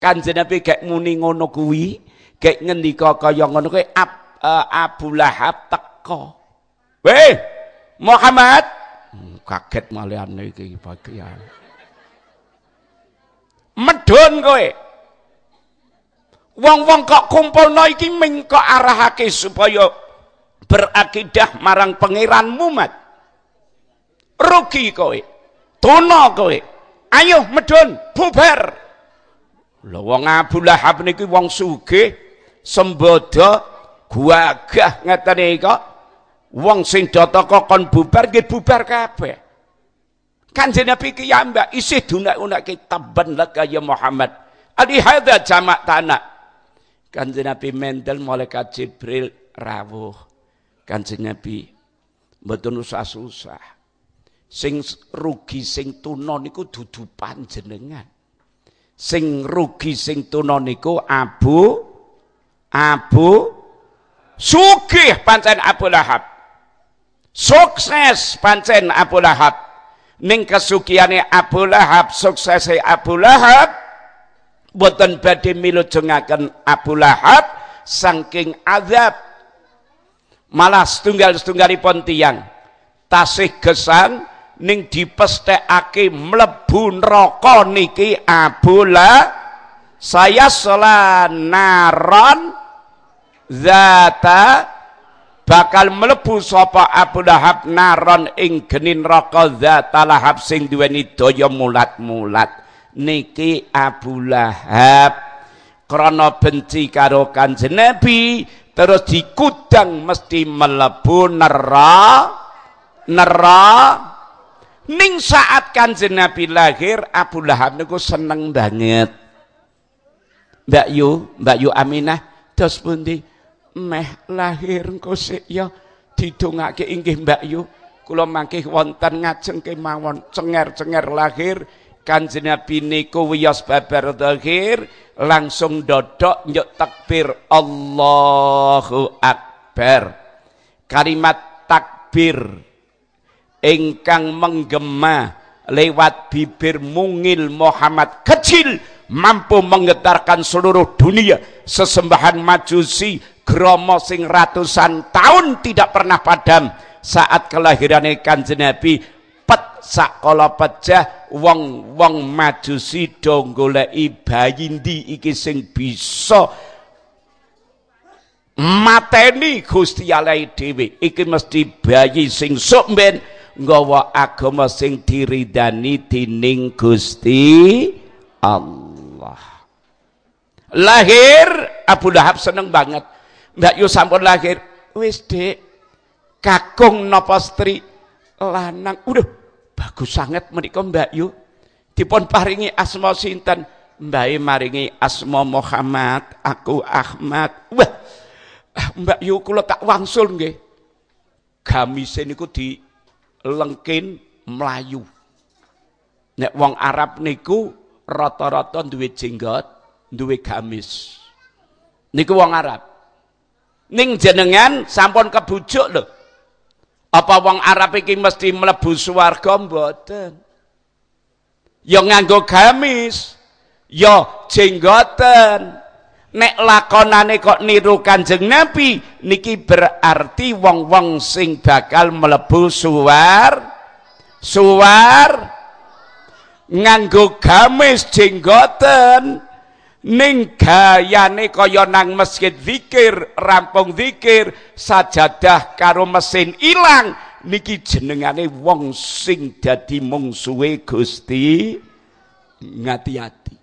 Kan Nabi gak muni ngono kuwi, gak ngendika kaya ngono kuwi Ab, uh, Abu Lahab teko. Weh, Muhammad hmm, kaget malihane iki bagian. Ya. Medun kowe. Wong-wong kok kumpulno iki ming arahake supaya berakidah marang pangeran Muhammad. Rugi kowe. tono kowe. Ayo medun bubar. Lha wong Abu Lahab niki wong sugih, sembada, guagah ngeten nika. Wong sing dataka kon bubar nggih bubar kabeh. Kanjeng Nabi ki yambak isih dunak-unak taban laka ya Muhammad. Ali hadza jamak tanah. Kanjeng Nabi mendel malaikat Jibril rawuh. Kanjeng Nabi mboten susah susah Sing rugi sing tuna niku dudu panjenengan sing rugi sing tuna niku Abu Abu sugih pancen Abu Lahab sukses pancen Abu Lahab ning kesugihane Abu Lahab suksese Abu Lahab boten badhe milujengaken Abu Lahab saking azab malah setunggal setunggalipun tiyang tasih gesang ning dipestekake mlebu neraka niki abula saya naron zata bakal mlebu sapa Abu Lahab naron ing geni neraka lahab sing duweni daya mulat-mulat niki Abu Lahab krana benci karo Kanjeng Nabi terus dikudang mesti mlebu neraka neraka Ning saat kanjeng Nabi lahir, Abu Lahab niku seneng banget. Mbak Yu, Mbak Yu Aminah, dos pundi? Meh lahir engko sik ya didongake inggih Mbak Yu. Kula mangke wonten ngajeng kemawon cenger cenger lahir Kanjeng Nabi niku wiyos babar zahir langsung dodok nyuk takbir Allahu Akbar. Kalimat takbir Engkang menggema lewat bibir mungil Muhammad kecil mampu menggetarkan seluruh dunia sesembahan majusi gromo sing ratusan tahun tidak pernah padam saat kelahiran ikan Nabi pet sakola pecah wong wong majusi dong bayi bayindi iki sing bisa mateni Gusti alai dewi iki mesti bayi sing sukmen nggawa agama sing diridani dining Gusti Allah lahir Abu Lahab seneng banget Mbak Yu sampun lahir wis dek kakung napa stri lanang udah bagus sangat menika Mbak Yu dipun paringi asma sinten Mbak maringi asma Muhammad aku Ahmad wah Mbak Yu kula tak wangsul nggih gamise niku di lengkin melayu nek wong Arab niku rata-rata duwe jenggot duwe gamis niku wong Arab ning jenengan sampun kebujuk lho apa wong Arab iki mesti mlebu swarga mboten yo nganggo gamis yo jenggoten nek lakonane kok niru kanjeng nabi niki berarti wong-wong sing bakal melebu suar suar nganggo gamis jenggoten ning gayane kaya nang masjid zikir rampung zikir sajadah karo mesin ilang niki jenengane wong sing dadi mungsuhe Gusti ngati-ati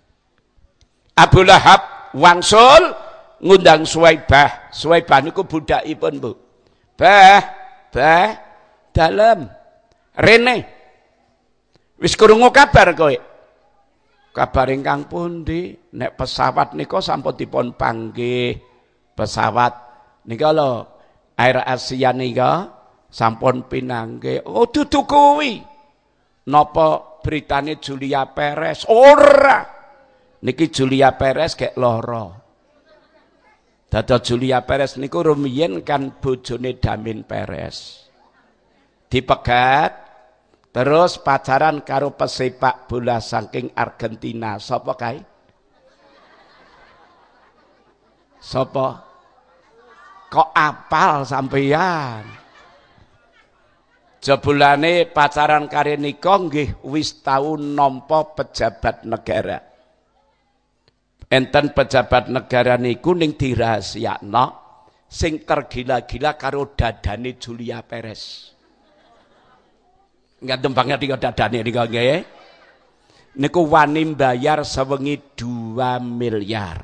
Abu Lahab wangsul ngundang Suwaibah. Suwaibah niku budakipun, Bu. Bah, bah dalam Rene. Wis krungu kabar kowe? Kabar ingkang pundi? Nek pesawat niko sampun dipun panggih. Pesawat nika lho Air Asia nika sampun pinangge Oh dudu kuwi. Napa beritane Julia Perez? Ora niki Julia Perez kayak loro Dada Julia Perez niku rumiyin kan bojone Damin Perez dipegat terus pacaran karo pesepak bola saking Argentina sapa kae sapa kok apal sampeyan jebulane pacaran kare nika nggih wis tau nampa pejabat negara enten pejabat negara niku ning dirahasiakno sing tergila-gila karo dadane Julia Perez. Enggak banget tiga dadane niku nggih. Niku wani bayar sewengi 2 miliar.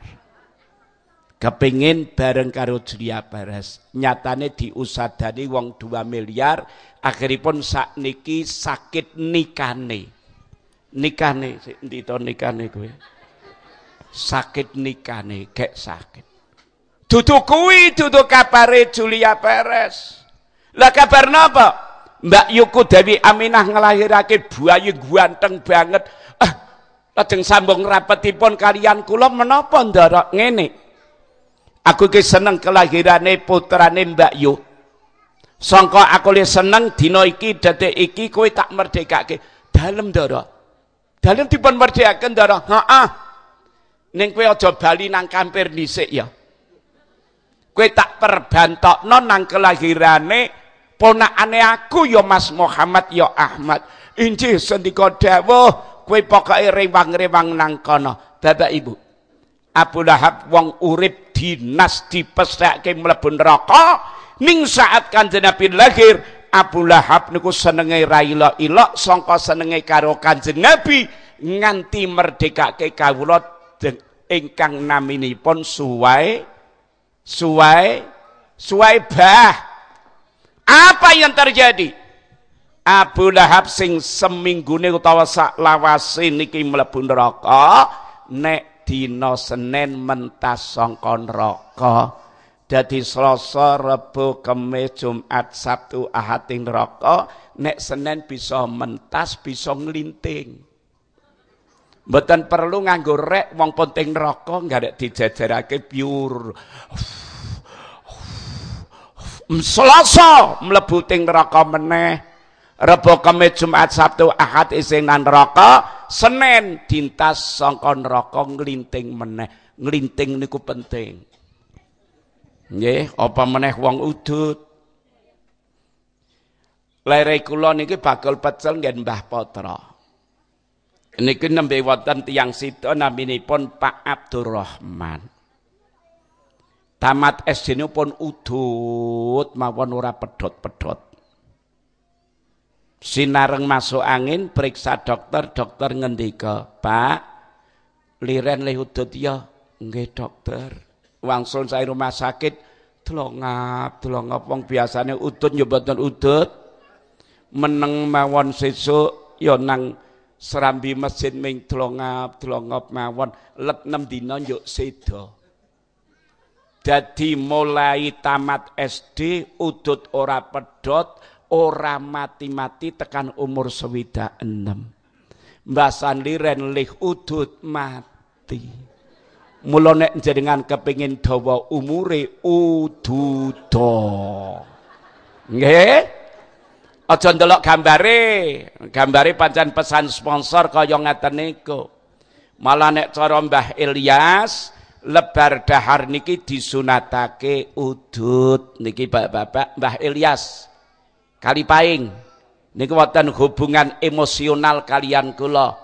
Kepingin bareng karo Julia Perez. Nyatane diusadani wong 2 miliar, akhiripun sak niki sakit nikane. Nikane sik ndita nikane kuwi sakit nikane gek sakit tutukui kuwi dudu kapare Julia Perez lah kabar napa Mbak Yuku Dewi Aminah ngelahirake buayu guanteng banget ah lajeng sambung rapetipun kalian kula menapa ndara ngene aku ki seneng kelahirane putrane Mbak Yu songko aku le seneng dina iki detik iki kowe tak merdekake dalem ndara dalem dipun merdekaken ndara heeh Neng kue ojo bali nang kampir dhisik ya. Kue tak non nang kelahirane ponakane aku yo ya Mas Muhammad yo ya Ahmad. Inji sendika dawuh Kue pokoke rewang-rewang nang kono. Bapak Ibu, Abu Lahab wong urip dinas dipesake mlebu neraka ning saat Kanjeng Nabi lahir Abu Lahab niku senenge ra ilok-ilok sangka senenge karo Kanjeng Nabi nganti ke kawula sedeng ingkang suai, suai, suai bah apa yang terjadi Abu Lahab sing seminggu ini utawa sak ini niki mlebu rokok, nek dina Senin mentas songkon neraka dadi Selasa Rebo Kamis Jumat Sabtu ahating rokok, nek senen bisa mentas bisa nglinting Mboten perlu nganggo rek wong penting neraka nggak dijajarake pure. Hmm, Selasa mlebu teng neraka meneh. Rebo Kamis Jumat Sabtu Ahad iseng nan neraka, Senin dintas sangka neraka nglinting meneh. Nglinting niku penting. Nggih, apa meneh wong udut. Lere kula niki bakul pecel nggen Mbah Potro. Ini Niku nembe wonten tiyang sita naminipun Pak Abdurrahman. Tamat SD pun udut mawon ora pedot-pedot. Sinareng masuk angin periksa dokter, dokter ngendika, "Pak, liren leh udut ya." Nggih, dokter. Wangsul saya rumah sakit tolong telongap, wong biasanya udut nyobatan udut. Meneng mawon sesu yonang nang serambi masjid ming tlongap tlongop mawon lek 6 dina yo sedo dadi mulai tamat SD udut ora pedot ora mati-mati tekan umur sewida 6 Mbah Sandi ren lih udut mati mulo nek jenengan kepingin dawa umure ududo nggih okay? Aja ndelok gambare. Gambare pancen pesan sponsor kaya ngaten niku. Malah nek cara Mbah Ilyas lebar dahar niki disunatake udut niki Bapak-bapak Mbah Ilyas. Kali paing niku wonten hubungan emosional kalian kula.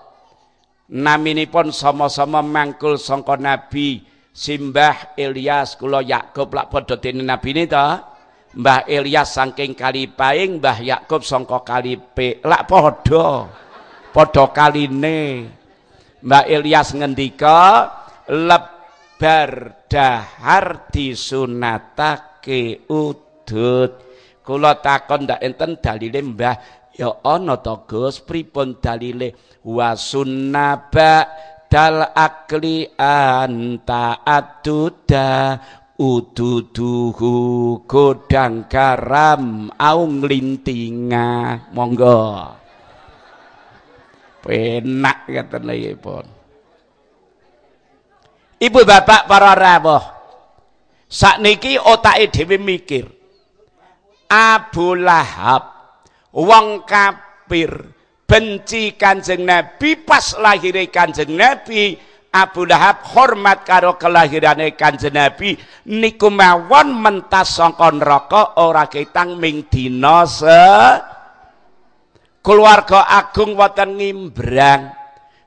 Naminipun sama-sama mangkul sangka Nabi Simbah Ilyas kula Yakub lak padha dene Nabi ta Mbah Ilyas saking Kalipaing, Mbah Yakub saka Kalipe. Lak padha. Padha kaline. Mbah Ilyas ngendika, lebar dahar sunatake udut. Kula takon ndak enten dalile Mbah Ya ana to Gus pripun dalile wa sunnaba dal akli anta adudah ududuhu godang garam au nglintinga monggo penak kata pun Ibu bapak para saat niki otak dhewe mikir Abu Lahab wong kapir, benci Kanjeng Nabi pas lahirkan Kanjeng Nabi Abu Lahab hormat karo kelahirane Kanjeng Nabi niku mawon mentas saka neraka ora ketang ming dina se keluarga agung wonten ngimbrang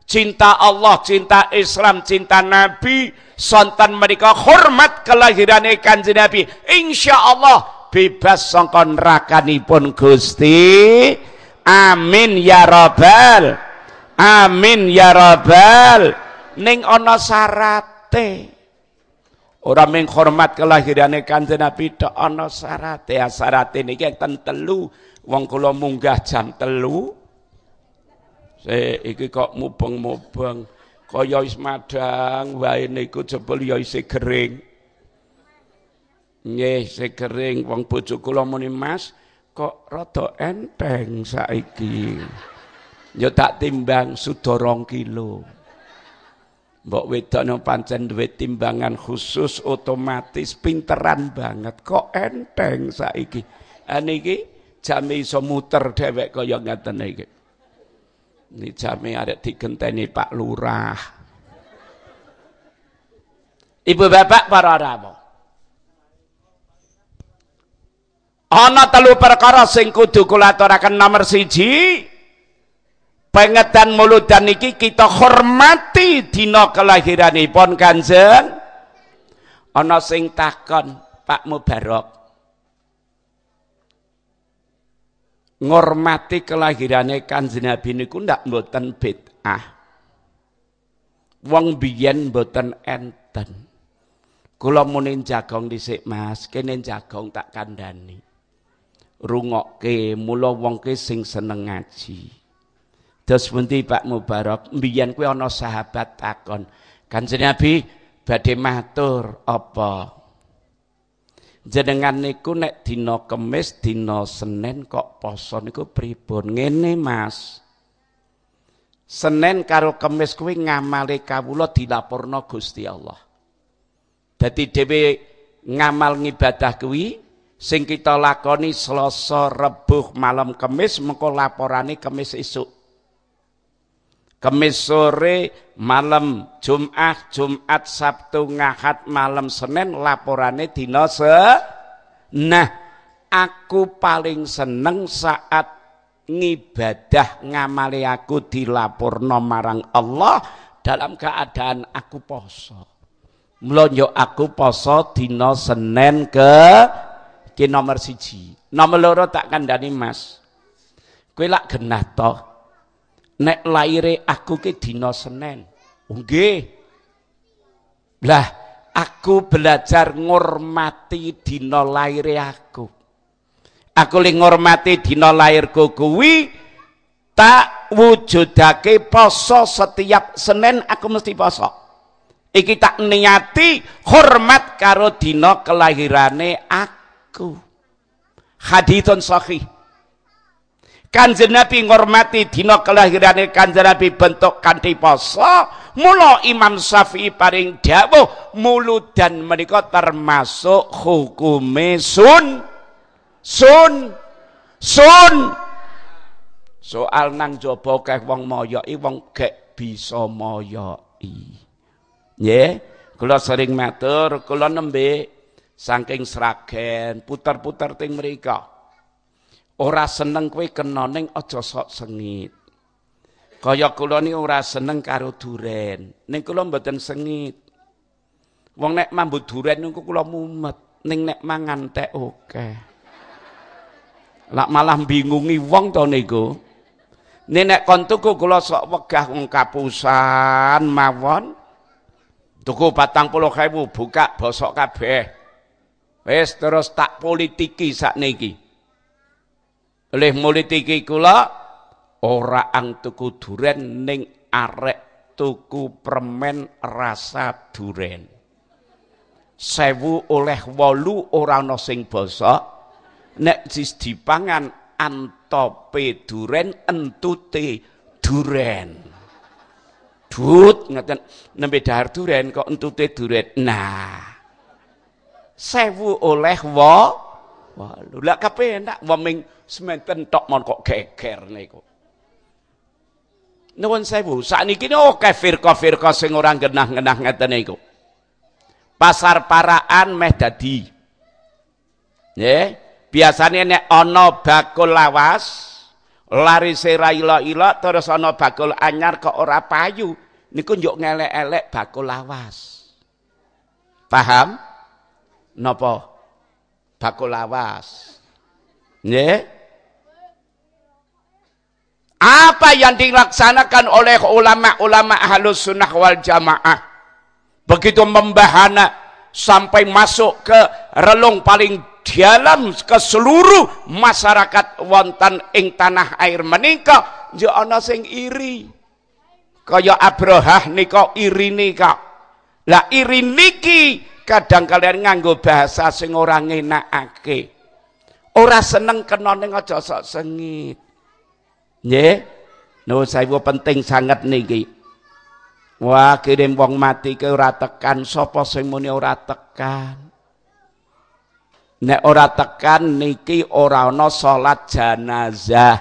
cinta Allah, cinta Islam, cinta Nabi sonten mereka hormat kelahiran Kanjeng Nabi insya Allah bebas saka nerakanipun Gusti amin ya rabbal amin ya rabbal ning ana syarate ora ming hormat kelahirane kanjeng Nabi tok ana syarate ya syarate niki ten telu wong kula munggah jam telu se iki kok mubeng-mubeng kaya wis madang wae niku jebul ya isih kering nggih isih kering wong bojo kula muni Mas kok rada enteng saiki yo ya tak timbang sudah 2 kilo Mbok nang pancen duwe timbangan khusus otomatis pinteran banget kok enteng saiki. Ha eh, niki jame iso muter dhewek kaya ngaten iki. Ini jame arek digenteni Pak Lurah. Ibu bapak para ramo, Ana telu perkara sing kudu kula aturaken nomor siji pengetan dan niki kita hormati kelahiran kelahiranipun Kanjeng ono sing takon Pak Mubarok ngormati kelahirannya Kanjeng Nabi niku ndak mboten bid'ah wong biyen mboten enten kula munin jagong dhisik Mas kene jagong tak kandhani rungokke mula wong ke sing seneng ngaji Dos pundi Pak Mubarak, mbiyen kuwi ana sahabat takon, Kanjeng Nabi badhe matur apa? Jenengan niku nek dina Kamis, dina Senin kok poso niku pripun? Ngene, Mas. Senin karo Kamis kuwi ngamale kawula dilaporno Gusti Allah. Dadi dhewe ngamal ngibadah kuwi sing kita lakoni Selasa, Rebuh, malam Kamis mengko laporane Kamis esuk. Kemis sore, malam jum'ah Jumat, Sabtu, Ngahat, malam Senin laporannya di se. Nah, aku paling seneng saat ngibadah ngamali aku dilaporno marang Allah dalam keadaan aku poso. melonjok aku poso di Senin ke ki nomor siji. Nomor loro tak kandani Mas. kue lak genah toh nek laire aku ke dino Senin. Oh, nggih. Lah, aku belajar ngormati dino laire aku. Aku li ngormati dino lairku kuwi tak wujudake poso setiap Senin aku mesti poso. Iki tak niati hormat karo dino kelahirane aku. Hadithun sahih. Kanjeng Nabi ngormati dina kelahirane Kanjeng Nabi bentuk kanthi poso mula Imam Syafi'i paring dawuh dan menika termasuk hukume sun sun sun soal nang jaba akeh wong moyoki wong gek bisa moyoki nggih kula sering matur kula nembe saking Sragen puter-puter ting mriku ora seneng kowe kena ning aja sok sengit. Kaya kula ni ora seneng karo duren, ning kula mboten sengit. Wong nek mambu duren niku kula mumet, ning nek mangan tek oke. Lak malah bingungi wong to niku. Nek nek kon tuku kula sok wegah wong kapusan mawon. Tuku batang puluh kayu buka bosok kabeh. Wes terus tak politiki sak niki. Lih mulit iki kula ora ang tuku duren ning arek tuku permen rasa duren. Sewu oleh wolu ora ana sing basa. Nek jis dipangan antope duren entute duren. Dut ngeten nembe dahar duren kok entute duren. Nah. Sewu oleh wolu Walu, kape kepenak weming sementen tok mon kok geger niku. Nuwun sewu, sakniki oh firka-firka sing ora genah-genah ngeten niku. Pasar paraan meh dadi. Nggih, biasane nek ana bakul lawas, lari ra ila-ila terus ana bakul anyar kok ora payu, niku njuk ngelek-elek bakul lawas. Paham? Napa? bakul lawas. Apa yang dilaksanakan oleh ulama-ulama halus sunnah wal jamaah begitu membahana sampai masuk ke relung paling dalam ke seluruh masyarakat wonten ing tanah air menika ya ana sing iri kaya Abrahah nika iri nika lah iri niki kadang kalian nganggo bahasa sing ora ngenakake ora seneng ning aja sok sengit nggih no saewu penting sangat niki wah kirim wong mati ke ora tekan sapa sing muni ora tekan nek ora tekan niki ora ana salat jenazah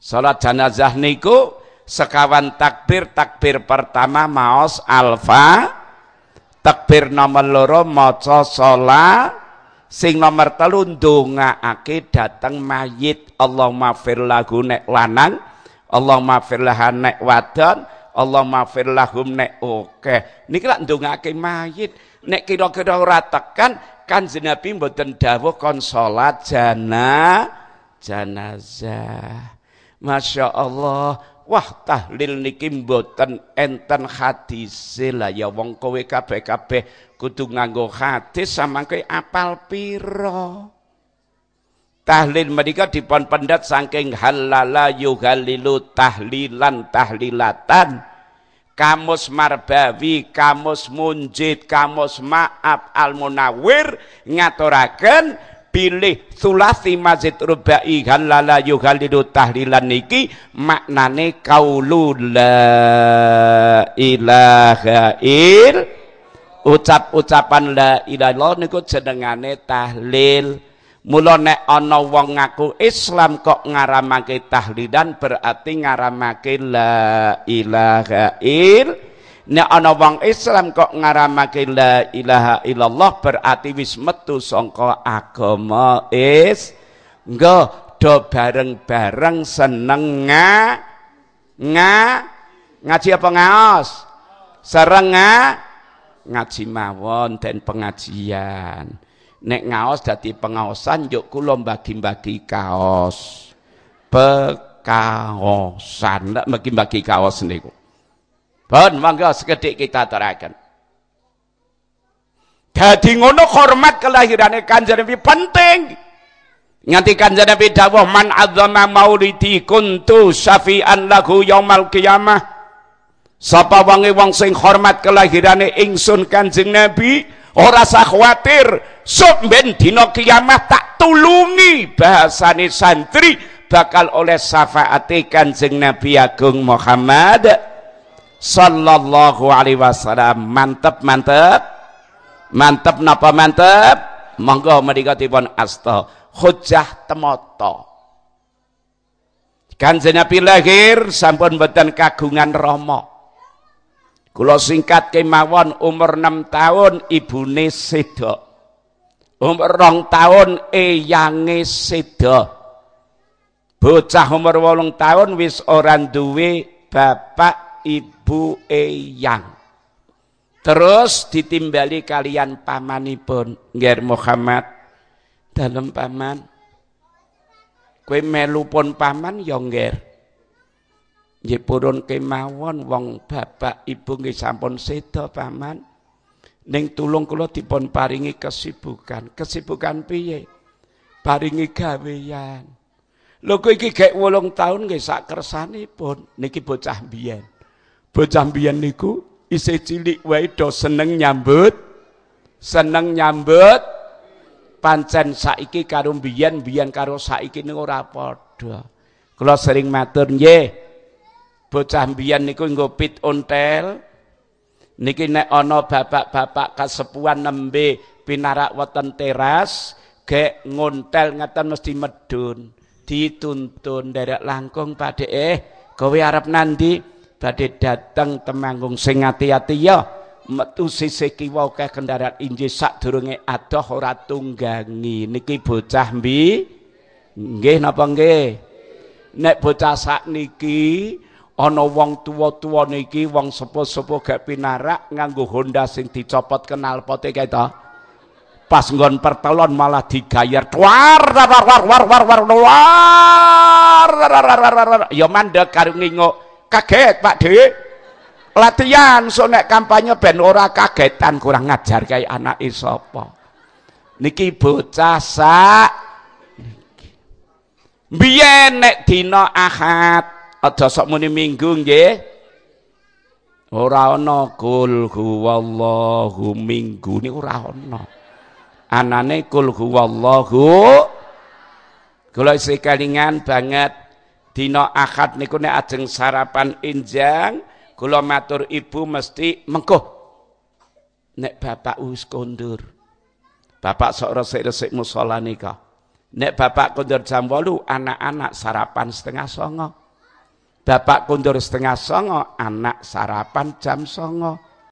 salat jenazah niku sekawan takbir takbir pertama maos alfa takbir nomor loro maca salat sing nomor telu ndongaake dateng mayit Allahumma fir lahu nek lanang Allahumma fir lahan nek wadon Allahumma fir lahum nek oke niki lak ndongaake mayit nek kira-kira ora tekan Kanjeng Nabi mboten dawuh kon jana jenazah Masya Allah wah tahlil niki mboten enten hadis lah ya wong kowe kabeh-kabeh kudu nganggo hadis samangke apal piro tahlil mereka dipon pendat saking halala yuhalilu tahlilan tahlilatan kamus marbawi kamus munjid kamus maaf, almunawir, munawir ngaturaken pilih sulasi masjid rubai halala yuhalidu tahlilan niki maknane kaulu la ilaha il ucap-ucapan la ilallah niku jenengane tahlil mula nek ana wong ngaku Islam kok ngaramake tahlilan berarti ngaramake la ilaha il nek ana wong Islam kok ngaramake la ilaha illallah berarti wis metu sangka agama is nggo do bareng-bareng seneng nga nga ngaji apa ngaos sereng nga ngaji mawon dan pengajian nek ngaos dadi pengaosan yuk kula bagi-bagi kaos pekaosan nek bagi-bagi kaos niku Bon, mangga sekedik kita terakan. Jadi ngono hormat kelahirannya Kanjeng Nabi penting. Nganti Kanjeng Nabi dawuh man adzama maulidi kuntu syafi'an lahu yaumal qiyamah. Sapa wangi wong sing hormat kelahirannya ingsun Kanjeng Nabi, ora usah khawatir, sok ben dina kiamah tak tulungi bahasane santri bakal oleh syafaate Kanjeng Nabi Agung Muhammad sallallahu alaihi wasallam mantep mantep mantep napa mantep monggo merikatipun asto hujah temoto Kanjeng Nabi lahir sampun boten kagungan romo Kula singkat kemawon umur 6 tahun ibune sedo Umur rong tahun eyange sedo Bocah umur 8 tahun wis orang duwe bapak ibu Bu Eyang. Terus ditimbali kalian pamanipun Nger Muhammad dalam paman. Kue melu pun paman yongger ya, Nger. Nggih kemawon wong bapak ibu nggih sampun seda paman. Ning tulung kula dipun paringi kesibukan. Kesibukan piye? Paringi gawean. Lho kowe iki gek 8 taun nggih sak kersanipun niki bocah biyen. bocah biyen niku isih cilik wae do seneng nyambut seneng nyambut pancen saiki karo biyen biyen karo saiki niku ora padha kula sering matur nggih bocah biyen niku nggo pit ontel niki nek ana bapak-bapak kasepuan nembe pinarak weten teras Gek ngontel ngeten mesti medun dituntun derek langkung padhe eh kowe arep nanti Tadi datang temanggung sing hati ati ya. Metu sisi kiwa ke kendaraan inji sak durunge adoh ora tunggangi. Niki bocah mbi. Nggih napa nggih? Nek bocah sak niki ana wong tuwa-tuwa niki wong sepuh-sepuh gak pinarak nganggo Honda sing dicopot kenal pote kae to. Pas nggon pertelon malah digayar war war war war war war war. war war war war, war war kaget Pak De latihan so nek kampanye ben ora kagetan kurang ngajar kayak anak isopo niki bocah sak biyen nek dina ahad aja sok muni minggu nggih ora ana kul huwallahu minggu niku ora ana anane kul huwallahu kula sekalingan banget dina akad niku nek ajeng sarapan injang kula matur ibu mesti mengko, nek bapak wis kondur bapak sok resik-resik musala nika nek bapak kondur jam 8 anak-anak sarapan setengah songo bapak kondur setengah songo anak sarapan jam songo